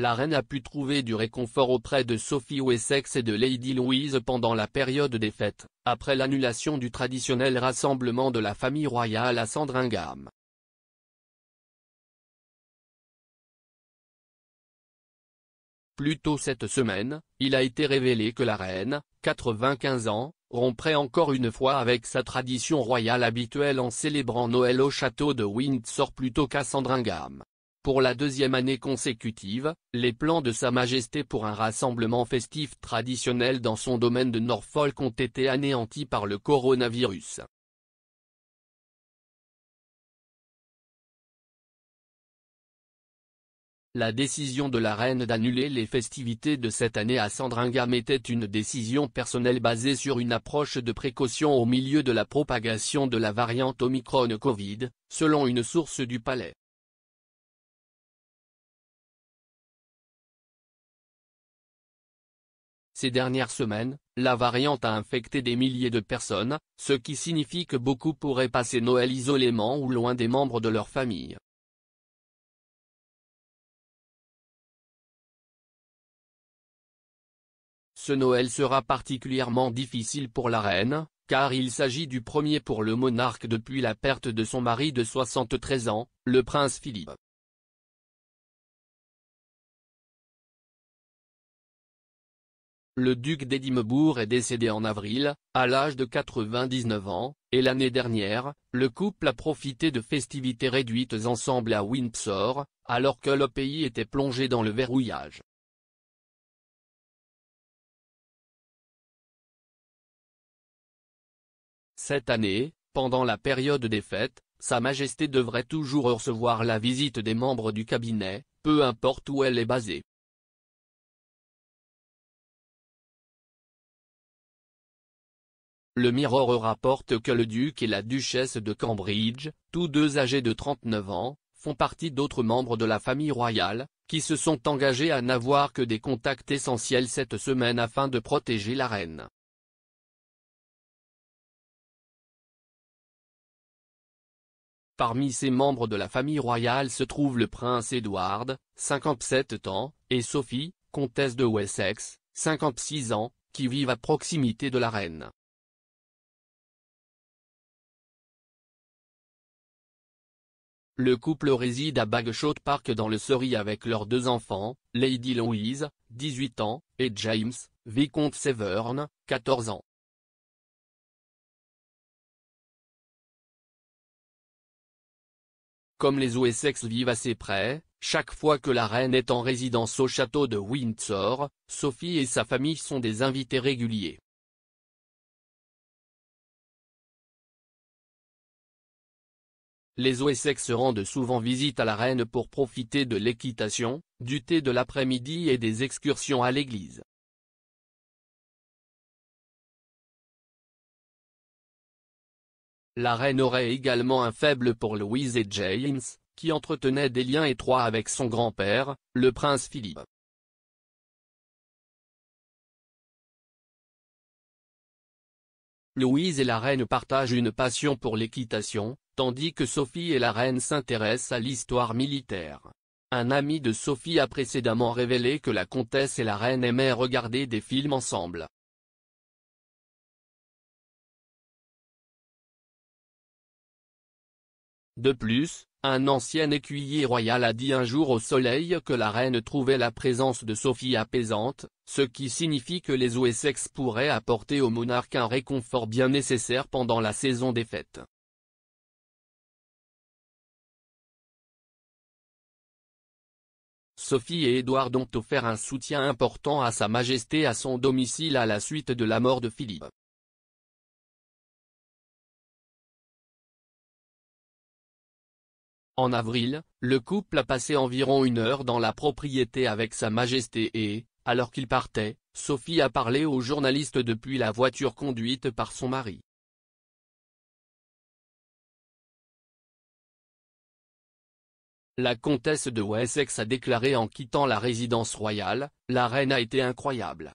la reine a pu trouver du réconfort auprès de Sophie Wessex et de Lady Louise pendant la période des fêtes, après l'annulation du traditionnel rassemblement de la famille royale à Sandringham. Plus tôt cette semaine, il a été révélé que la reine, 95 ans, romprait encore une fois avec sa tradition royale habituelle en célébrant Noël au château de Windsor plutôt qu'à Sandringham. Pour la deuxième année consécutive, les plans de Sa Majesté pour un rassemblement festif traditionnel dans son domaine de Norfolk ont été anéantis par le coronavirus. La décision de la reine d'annuler les festivités de cette année à Sandringham était une décision personnelle basée sur une approche de précaution au milieu de la propagation de la variante Omicron Covid, selon une source du palais. Ces dernières semaines, la variante a infecté des milliers de personnes, ce qui signifie que beaucoup pourraient passer Noël isolément ou loin des membres de leur famille. Ce Noël sera particulièrement difficile pour la reine, car il s'agit du premier pour le monarque depuis la perte de son mari de 73 ans, le prince Philippe. Le duc d'Edimbourg est décédé en avril, à l'âge de 99 ans, et l'année dernière, le couple a profité de festivités réduites ensemble à Windsor, alors que le pays était plongé dans le verrouillage. Cette année, pendant la période des fêtes, Sa Majesté devrait toujours recevoir la visite des membres du cabinet, peu importe où elle est basée. Le Mirror rapporte que le duc et la duchesse de Cambridge, tous deux âgés de 39 ans, font partie d'autres membres de la famille royale, qui se sont engagés à n'avoir que des contacts essentiels cette semaine afin de protéger la reine. Parmi ces membres de la famille royale se trouvent le prince Edward, 57 ans, et Sophie, comtesse de Wessex, 56 ans, qui vivent à proximité de la reine. Le couple réside à Bagshot Park dans le Surrey avec leurs deux enfants, Lady Louise, 18 ans, et James, vicomte Severn, 14 ans. Comme les Wessex vivent assez près, chaque fois que la reine est en résidence au château de Windsor, Sophie et sa famille sont des invités réguliers. les Oessex se rendent souvent visite à la reine pour profiter de l'équitation, du thé de l'après-midi et des excursions à l'église. La reine aurait également un faible pour Louise et James, qui entretenaient des liens étroits avec son grand-père, le prince Philippe. Louise et la reine partagent une passion pour l'équitation, tandis que Sophie et la reine s'intéressent à l'histoire militaire. Un ami de Sophie a précédemment révélé que la comtesse et la reine aimaient regarder des films ensemble. De plus, un ancien écuyer royal a dit un jour au soleil que la reine trouvait la présence de Sophie apaisante, ce qui signifie que les Wessex pourraient apporter au monarque un réconfort bien nécessaire pendant la saison des fêtes. Sophie et Édouard ont offert un soutien important à Sa Majesté à son domicile à la suite de la mort de Philippe. En avril, le couple a passé environ une heure dans la propriété avec Sa Majesté et, alors qu'il partait, Sophie a parlé aux journalistes depuis la voiture conduite par son mari. La comtesse de Wessex a déclaré en quittant la résidence royale, la reine a été incroyable.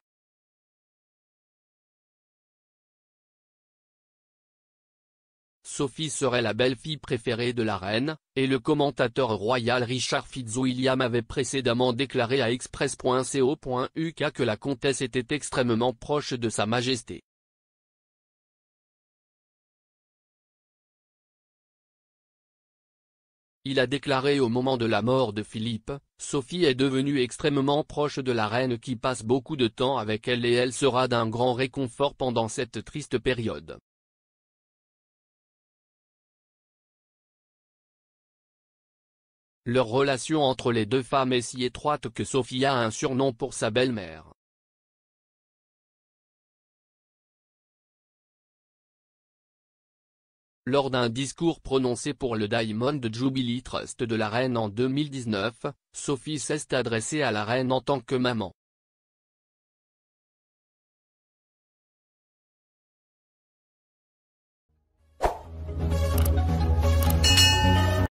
Sophie serait la belle-fille préférée de la reine, et le commentateur royal Richard Fitzwilliam avait précédemment déclaré à express.co.uk que la comtesse était extrêmement proche de sa majesté. Il a déclaré au moment de la mort de Philippe, Sophie est devenue extrêmement proche de la reine qui passe beaucoup de temps avec elle et elle sera d'un grand réconfort pendant cette triste période. Leur relation entre les deux femmes est si étroite que Sophie a un surnom pour sa belle-mère. lors d'un discours prononcé pour le Diamond Jubilee Trust de la Reine en 2019, Sophie s'est adressée à la Reine en tant que maman.